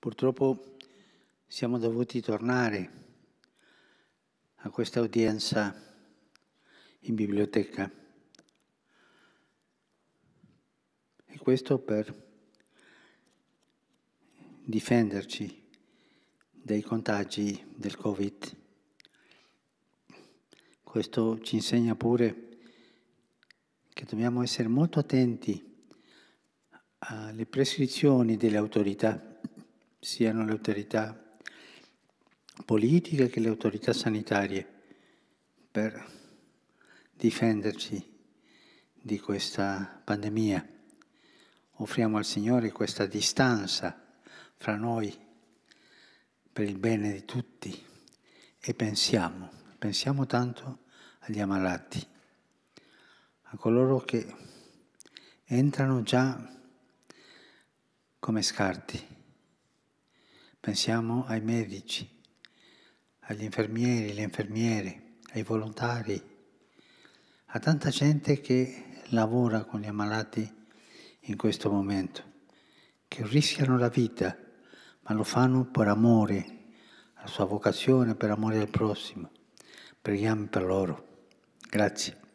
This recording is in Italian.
Purtroppo siamo dovuti tornare a questa udienza in biblioteca. E questo per difenderci dai contagi del Covid. Questo ci insegna pure che dobbiamo essere molto attenti alle prescrizioni delle autorità siano le autorità politiche che le autorità sanitarie, per difenderci di questa pandemia. Offriamo al Signore questa distanza fra noi per il bene di tutti e pensiamo, pensiamo tanto agli ammalati, a coloro che entrano già come scarti Pensiamo ai medici, agli infermieri, alle infermiere, ai volontari, a tanta gente che lavora con gli ammalati in questo momento, che rischiano la vita, ma lo fanno per amore alla sua vocazione, per amore al prossimo. Preghiamo per loro. Grazie.